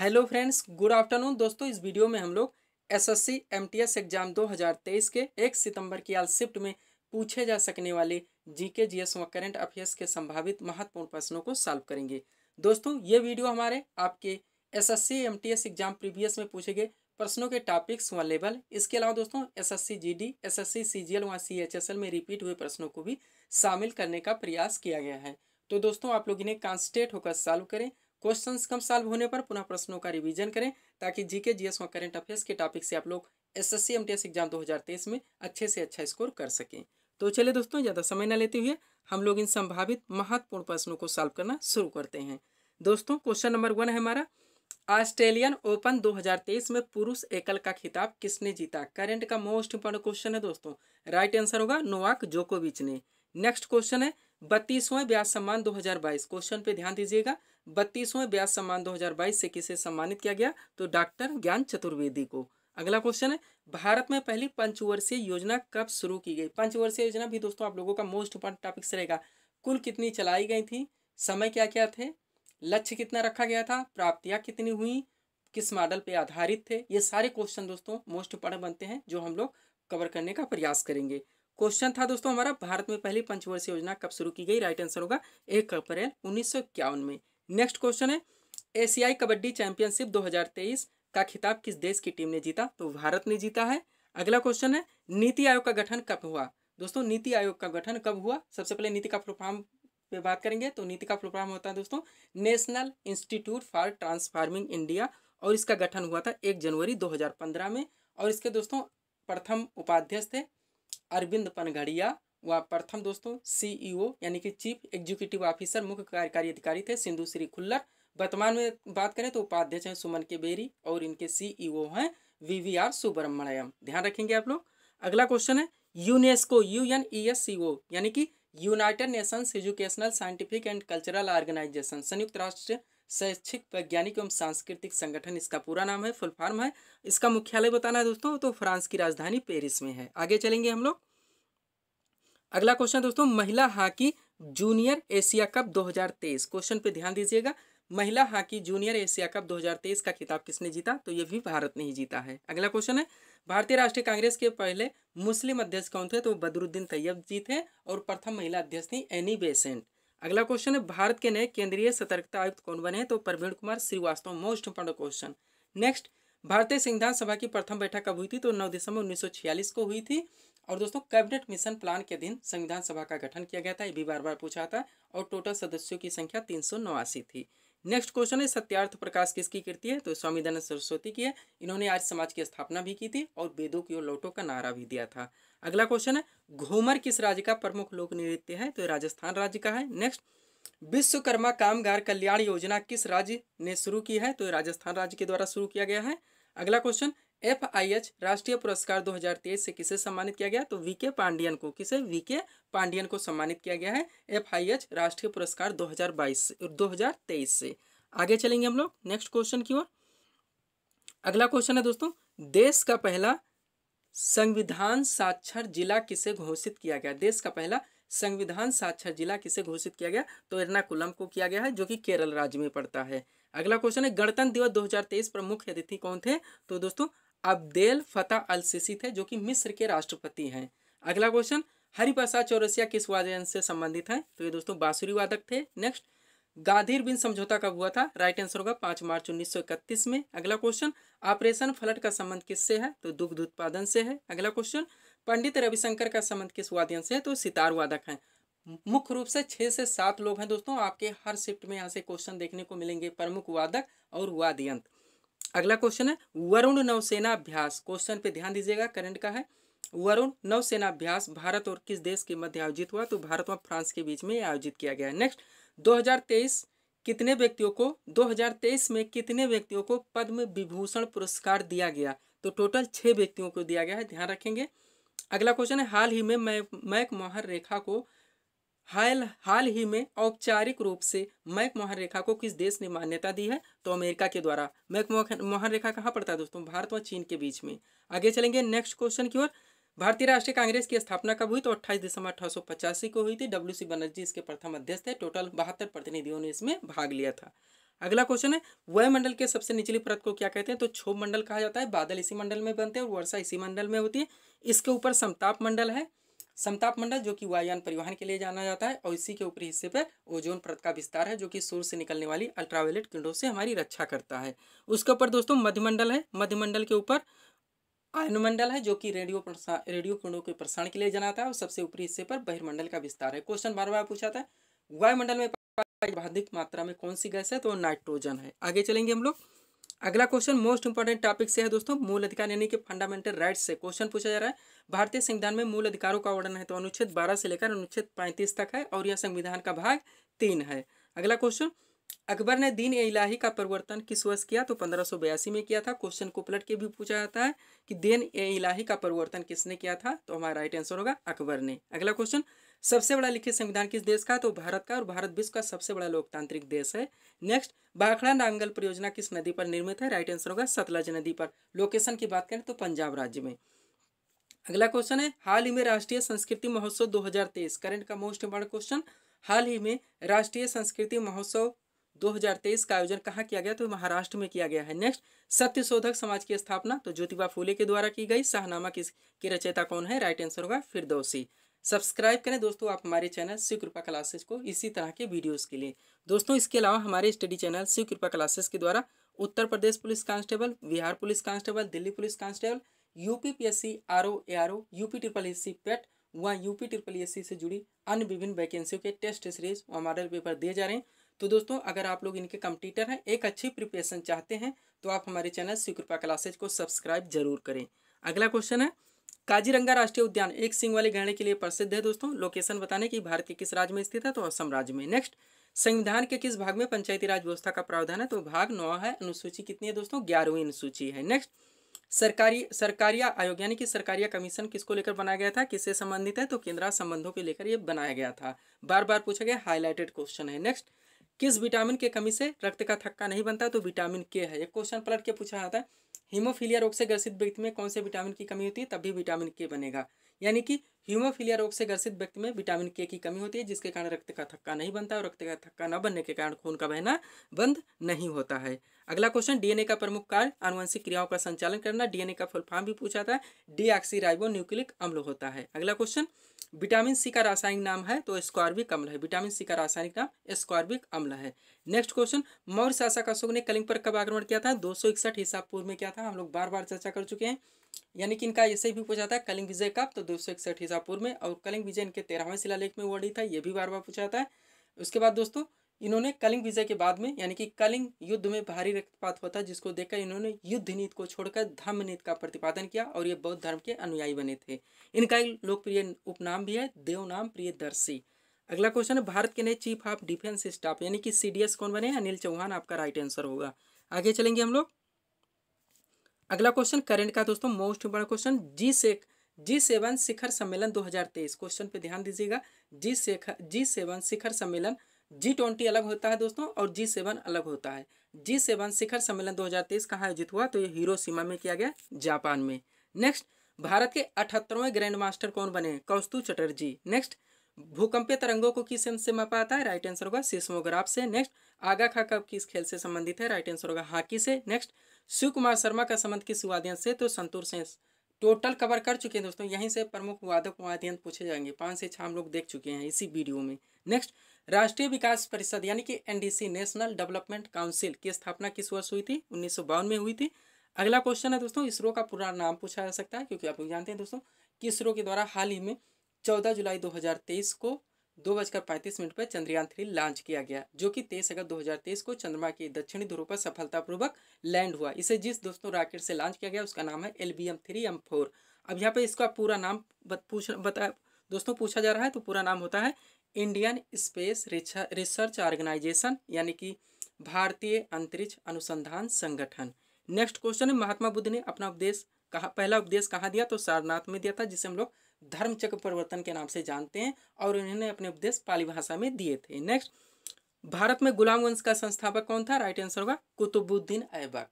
hello friends good afternoon दोस्तों इस video में हम लोग एसएससी एमटीएस एग्जाम 2023 के 1 सितंबर की आल शिफ्ट में पूछे जा सकने वाले जीके जीएस व करेंट अफेयर्स के संभावित महत्वपूर्ण प्रश्नों को सॉल्व करेंगे दोस्तों ये वीडियो हमारे आपके एसएससी एमटीएस एग्जाम प्रीवियस में पूछे गए प्रश्नों के टॉपिक्स व लेवल इसके अलावा दोस्तों S S C C C G L व एल में रिपीट हुए प्रश्नों को भी शामिल करने का प्रयास किया गया है तो दोस्तों आप लोग इन्हें कॉन्सटेट होकर सॉल्व करें क्वेश्चंस कम सॉल्व होने पर पुनः प्रश्नों का रिवीजन करें ताकि जीके जीएस व करेंट अफेयर्स के टॉपिक से आप लोग एसएससी एमटीएस एग्जाम 2023 में अच्छे से अच्छा स्कोर कर सकें तो चलिए दोस्तों ज़्यादा समय न लेते हुए हम लोग इन संभावित महत्वपूर्ण प्रश्नों को सॉल्व करना शुरू करते हैं दोस्तों क्वेश्चन नंबर वन है हमारा ऑस्ट्रेलियन ओपन 2023 में पुरुष एकल का खिताब किसने जीता करंट का मोस्ट इंपॉर्टेंट क्वेश्चन है दोस्तों राइट आंसर होगा नोवाक जोकोविच ने नेक्स्ट क्वेश्चन है बत्तीसवें ब्याज सम्मान 2022 क्वेश्चन पे ध्यान दीजिएगा बत्तीसवें व्यास सम्मान 2022 से किसे सम्मानित किया गया तो डॉक्टर ज्ञान चतुर्वेदी को अगला क्वेश्चन है भारत में पहली पंचवर्षीय योजना कब शुरू की गई पंचवर्षीय योजना भी दोस्तों आप लोगों का मोस्ट इंपॉर्टेंट टॉपिक्स रहेगा कुल कितनी चलाई गई थी समय क्या क्या थे लक्ष्य कितना रखा गया था प्राप्तियाँ कितनी हुई किस मॉडल पर आधारित थे ये सारे क्वेश्चन दोस्तों मोस्ट इंपॉर्टेंट बनते हैं जो हम लोग कवर करने का प्रयास करेंगे क्वेश्चन था दोस्तों हमारा भारत में पहली पंचवर्षीय योजना कब शुरू की गई राइट आंसर होगा एक अप्रैल उन्नीस में नेक्स्ट क्वेश्चन है एशियाई कबड्डी चैंपियनशिप 2023 का खिताब किस देश की टीम ने जीता तो भारत ने जीता है अगला क्वेश्चन है नीति आयोग का गठन कब हुआ दोस्तों नीति आयोग का गठन कब हुआ सबसे पहले नीति का प्रोग्राम पे बात करेंगे तो नीति का प्रोग्राम होता है दोस्तों national institute for transforming India और इसका गठन हुआ था एक जनवरी 2015 में और इसके दोस्तों प्रथम उपाध्यक्ष थे अरविंद पनघड़िया वह प्रथम दोस्तों सीईओ e यानी कि चीफ एग्जीक्यूटिव ऑफिसर मुख्य कार्यकारी अधिकारी थे सिंधु श्री खुल्लर वर्तमान में बात करें तो उपाध्यक्ष हैं सुमन के बेरी और इनके सीईओ e हैं वी वी आर सुब्रमण्यम ध्यान रखेंगे आप लोग अगला क्वेश्चन है UNESCO U N E S C O यानी कि United Nations Educational Scientific and Cultural Organisation संयुक्त राष्ट्र शैक्षिक वैज्ञानिक एवं सांस्कृतिक संगठन इसका पूरा नाम है फुल फार्म है इसका मुख्यालय बताना है दोस्तों तो फ्रांस की राजधानी पेरिस में है आगे चलेंगे हम लोग अगला क्वेश्चन दोस्तों महिला hockey junior Asia cup 2023 question पे ध्यान दीजिएगा महिला हॉकी जूनियर एशिया कप 2023 का खिताब किसने जीता तो ये भी भारत ने ही जीता है अगला क्वेश्चन है भारतीय राष्ट्रीय कांग्रेस के पहले मुस्लिम अध्यक्ष कौन थे तो बदरुद्दीन तैयब जी थे और प्रथम महिला अध्यक्ष थी एनी बेसेंट अगला क्वेश्चन है भारत के नए केंद्रीय सतर्कता आयुक्त कौन बने तो Praveen Kumar Srivastava most important question next भारतीय संविधान सभा की प्रथम बैठक कब हुई थी तो 9 दिसंबर 1946 को हुई थी और दोस्तों कैबिनेट मिशन प्लान के अधीन संविधान सभा का गठन किया गया था ये भी बार बार पूछा था और टोटल सदस्यों की संख्या तीन थी नेक्स्ट क्वेश्चन है सत्यार्थ प्रकाश किसकी कृति है तो दयानंद सरस्वती की है इन्होंने आज समाज की स्थापना भी की थी और वेदों की ओर लौटो का नारा भी दिया था अगला क्वेश्चन है घूमर किस राज्य का प्रमुख लोक नृत्य है तो राजस्थान राज्य का है नेक्स्ट विश्वकर्मा कामगार कल्याण योजना किस राज्य ने शुरू की है तो राजस्थान राज्य के द्वारा शुरू किया गया है अगला क्वेश्चन एफ आई एच राष्ट्रीय पुरस्कार 2023 से किसे सम्मानित किया गया तो वीके पांडियन को किसे वीके पांडियन को सम्मानित किया गया है एफ आई एच राष्ट्रीय पुरस्कार 2022 से 2023 से आगे चलेंगे हम लोग नेक्स्ट क्वेश्चन की ओर अगला क्वेश्चन है दोस्तों देश का पहला संविधान साक्षर जिला किसे घोषित किया गया देश का पहला संविधान साक्षर जिला किसे घोषित किया गया तो एर्नाकुलम को किया गया है जो कि केरल राज्य में पड़ता है अगला क्वेश्चन है गणतंत्र दिवस 2023 तेईस प्रमुख अतिथि कौन थे तो दोस्तों अब्देल फतेह अल सिसी थे जो कि मिस्र के राष्ट्रपति हैं अगला क्वेश्चन हरिप्रसाद चौरसिया किस वादयंत्र से संबंधित हैं तो ये दोस्तों बांसुरी वादक थे नेक्स्ट गांधीर बिन समझौता कब हुआ था राइट आंसर होगा पाँच मार्च इकतीस में अगला क्वेश्चन ऑपरेशन फलट का संबंध किससे है तो दुग्ध उत्पादन से है अगला क्वेश्चन पंडित रविशंकर का संबंध किस वाद्यंत्र से है तो सितार वादक हैं मुख्य रूप से छः से सात लोग हैं दोस्तों आपके हर शिफ्ट में यहाँ से क्वेश्चन देखने को मिलेंगे प्रमुख वादक और वाद्यंत्र अगला क्वेश्चन है वरुण नौसेना अभ्यास क्वेश्चन पे ध्यान दीजिएगा करंट का है वरुण नौसेना अभ्यास भारत और किस देश के मध्य आयोजित हुआ तो भारत और फ्रांस के बीच में आयोजित किया गया नेक्स्ट 2023 कितने व्यक्तियों को 2023 में कितने व्यक्तियों को पद्म विभूषण पुरस्कार दिया गया तो टोटल छः व्यक्तियों को दिया गया है ध्यान रखेंगे अगला क्वेश्चन है हाल ही में मैक मोहर रेखा को हाल हाल ही में औपचारिक रूप से मैक मोहन रेखा को किस देश ने मान्यता दी है तो अमेरिका के द्वारा मैक मोहन रेखा कहाँ पड़ता है दोस्तों भारत और चीन के बीच में आगे चलेंगे नेक्स्ट क्वेश्चन की ओर भारतीय राष्ट्रीय कांग्रेस की स्थापना कब हुई तो 28 दिसंबर अठारह को हुई थी डब्ल्यू सी बनर्जी इसके प्रथम अध्यक्ष थे टोटल बहत्तर प्रतिनिधियों ने इसमें भाग लिया था अगला क्वेश्चन है वायुमंडल के सबसे निचली परत को क्या कहते हैं तो क्षोभ मंडल कहा जाता है बादल इसी मंडल में बनते हैं और वर्षा इसी मंडल में होती है इसके ऊपर समताप मंडल है समताप मंडल जो कि वायुयान परिवहन के लिए जाना जाता है और इसी के ऊपरी हिस्से पर ओजोन परत का विस्तार है जो कि सूर्य से निकलने वाली अल्ट्रावायलेट किरणों से हमारी रक्षा करता है उसके ऊपर दोस्तों मध्यमंडल है मध्यमंडल के ऊपर आयनमंडल है जो कि रेडियो रेडियो किरणों के प्रसारण के लिए जाना जाता है और सबसे ऊपरी हिस्से पर बहिर्मंडल का विस्तार है क्वेश्चन बार बार पूछा था वायुमंडल में अधिक मात्रा में कौन सी गैस है तो नाइट्रोजन है आगे चलेंगे हम लोग अगला क्वेश्चन मोस्ट इंपॉर्टेंट टॉपिक से है दोस्तों मूल अधिकार यानी कि फंडामेंटल राइट्स से क्वेश्चन पूछा जा रहा है भारतीय संविधान में मूल अधिकारों का वर्णन है तो अनुच्छेद 12 से लेकर अनुच्छेद 35 तक है और यह संविधान का भाग तीन है अगला क्वेश्चन अकबर ने दीन ए इलाही का परिवर्तन किस वर्ष किया तो पंद्रह में किया था क्वेश्चन को पलट के भी पूछा जाता है कि दीन ए इलाही का परिवर्तन किसने किया था तो हमारा राइट आंसर होगा अकबर ने अगला क्वेश्चन सबसे बड़ा लिखित संविधान किस देश का तो भारत का और भारत विश्व का सबसे बड़ा लोकतांत्रिक देश है नेक्स्ट भाखड़ा नांगल परियोजना किस नदी पर निर्मित है राइट आंसर होगा सतलज नदी पर लोकेशन की बात करें तो पंजाब राज्य में अगला क्वेश्चन है हाल ही में राष्ट्रीय संस्कृति महोत्सव 2023 करंट का मोस्ट इम्पोर्टेंट क्वेश्चन हाल ही में राष्ट्रीय संस्कृति महोत्सव 2023 का आयोजन कहाँ किया गया तो महाराष्ट्र में किया गया है नेक्स्ट सत्य समाज की स्थापना तो ज्योतिबा फूले के द्वारा की गई शाहनामा की, की रचयिता कौन है राइट आंसर होगा फिरदौसी सब्सक्राइब करें दोस्तों आप हमारे चैनल शिव कृपा क्लासेस को इसी तरह के वीडियोस के लिए दोस्तों इसके अलावा हमारे स्टडी चैनल शिव कृपा क्लासेस के द्वारा Uttar Pradesh police constable Bihar police constable Delhi police constable UP P S C R O A R O UP triple S C PET व यूपी ट्रिपल एस सी से जुड़ी अन्य विभिन्न वैकेंसियों के टेस्ट सीरीज व मॉडल पेपर दिए जा रहे हैं तो दोस्तों अगर आप लोग इनके कंप्यूटर हैं एक अच्छी प्रिपरेशन चाहते हैं तो आप हमारे चैनल शिव कृपा क्लासेज को सब्सक्राइब जरूर करें अगला क्वेश्चन है काजीरंगा राष्ट्रीय उद्यान एक सिंह वाले गहने के लिए प्रसिद्ध है दोस्तों लोकेशन बताने की भारत के किस राज्य में स्थित है तो असम राज्य में नेक्स्ट संविधान के किस भाग में पंचायती राज व्यवस्था का प्रावधान है तो भाग नौ है अनुसूची कितनी है दोस्तों ग्यारहवीं अनुसूची है नेक्स्ट सरकारी सरकारिया आयोग यानी कि सरकारिया कमीशन किसको लेकर बनाया गया था किससे संबंधित है तो केंद्र संबंधों को लेकर ये बनाया गया था बार बार पूछा गया हाईलाइटेड क्वेश्चन है नेक्स्ट किस विटामिन के कमी से रक्त का थक्का नहीं बनता तो विटामिन के है एक क्वेश्चन पलट के पूछा जाता है हीमोफीलिया रोग से ग्रसित व्यक्ति में कौन से विटामिन की कमी होती है तब भी विटामिन के बनेगा यानी कि हीमोफीलिया रोग से ग्रसित व्यक्ति में विटामिन के की कमी होती है जिसके कारण रक्त का थक्का नहीं बनता और रक्त का थक्का न बनने के कारण खून का बहना बंद नहीं होता है अगला क्वेश्चन डीएनए का प्रमुख कार्य आनुवंशिक क्रियाओं का संचालन करना डीएनए का फुल फॉर्म भी पूछा था डीऑक्सीराइबो न्यूक्लिक अम्ल होता है अगला क्वेश्चन विटामिन सी का रासायनिक नाम है तो स्क्वार्बिक अम्ल है विटामिन सी का रासायनिक नाम स्क्वार्बिक अम्ल है नेक्स्ट क्वेश्चन मौर्य शासक अशोक ने कलिंग पर कब आक्रमण किया था दो सौ इकसठ हिसाब पूर्व में क्या था हम लोग बार बार चर्चा कर चुके हैं यानी कि इनका ऐसे भी पूछा था कलिंग विजय कब तो दो सौ इकसठ हिसाब मिर्ज़ापुर में और कलिंग विजय इनके तेरहवें शिलालेख में वर्णित था ये भी बार बार पूछा जाता है उसके बाद दोस्तों इन्होंने कलिंग विजय के बाद में यानी कि कलिंग युद्ध में भारी रक्तपात होता जिसको देखकर इन्होंने युद्ध नीति को छोड़कर धर्म नीति का प्रतिपादन किया और ये बौद्ध धर्म के अनुयायी बने थे इनका एक लोकप्रिय उपनाम भी है देवनाम प्रिय दर्शी अगला क्वेश्चन है भारत के नए चीफ ऑफ डिफेंस स्टाफ यानी कि सी कौन बने अनिल चौहान आपका राइट आंसर होगा आगे चलेंगे हम लोग अगला क्वेश्चन करेंट का दोस्तों मोस्ट इंपॉर्टेंट क्वेश्चन जी सेक जी सेवन शिखर सम्मेलन 2023 क्वेश्चन पे ध्यान दीजिएगा जी शेखर जी सेवन शिखर सम्मेलन जी ट्वेंटी अलग होता है दोस्तों और जी सेवन अलग होता है जी सेवन शिखर सम्मेलन 2023 कहाँ आयोजित हुआ तो ये हीरो सीमा में किया गया जापान में नेक्स्ट भारत के अठहत्तरवें ग्रैंड मास्टर कौन बने कौस्तु चटर्जी नेक्स्ट भूकंपीय तरंगों को किस से मापा आता है राइट आंसर होगा सिस्मोग्राफ से नेक्स्ट आगा खा कब किस खेल से संबंधित है राइट आंसर होगा हॉकी से नेक्स्ट शिव कुमार शर्मा का संबंध किस वाद्य से तो संतूर से टोटल कवर कर चुके हैं दोस्तों यहीं से प्रमुख वादक वाद्यंत्र पूछे जाएंगे पाँच से छः हम लोग देख चुके हैं इसी वीडियो में नेक्स्ट राष्ट्रीय विकास परिषद यानी कि एनडीसी नेशनल डेवलपमेंट काउंसिल की स्थापना किस वर्ष हुई थी उन्नीस में हुई थी अगला क्वेश्चन है दोस्तों इसरो का पूरा नाम पूछा जा सकता है क्योंकि आप लोग जानते हैं दोस्तों कि इसरो के द्वारा हाल ही में चौदह जुलाई दो को दो बजकर पैंतीस मिनट पर चंद्रयान थ्री लॉन्च किया गया जो कि तेईस अगस्त 2023 को चंद्रमा के दक्षिणी ध्रुव पर सफलतापूर्वक लैंड हुआ इसे जिस दोस्तों रॉकेट से लॉन्च किया गया उसका नाम है L B M three M four अब यहाँ पे इसका पूरा नाम पूछ बता दोस्तों पूछा जा रहा है तो पूरा नाम होता है इंडियन स्पेस रिसर्च ऑर्गेनाइजेशन यानी कि भारतीय अंतरिक्ष अनुसंधान संगठन नेक्स्ट क्वेश्चन है महात्मा बुद्ध ने अपना उपदेश कहा पहला उपदेश कहाँ दिया तो सारनाथ में दिया था जिसे हम लोग धर्मचक्र परिवर्तन के नाम से जानते हैं और इन्होंने अपने उपदेश पाली भाषा में दिए थे नेक्स्ट भारत में गुलाम वंश का संस्थापक कौन था राइट आंसर होगा कुतुबुद्दीन ऐबक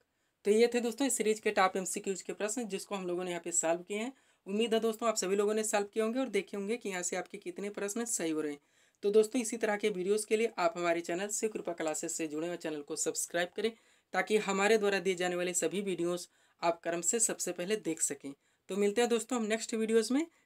तो ये थे दोस्तों इस सीरीज के टॉप एम के प्रश्न जिसको हम लोगों ने यहाँ पे सॉल्व किए हैं उम्मीद है दोस्तों आप सभी लोगों ने सॉल्व किए होंगे और देखे होंगे कि यहाँ से आपके कितने प्रश्न सही हो रहे हैं तो दोस्तों इसी तरह के वीडियोस के लिए आप हमारे चैनल से कृपा क्लासेस से जुड़े हुए चैनल को सब्सक्राइब करें ताकि हमारे द्वारा दिए जाने वाले सभी वीडियोस आप क्रम से सबसे पहले देख सकें तो मिलते हैं दोस्तों हम नेक्स्ट वीडियोज में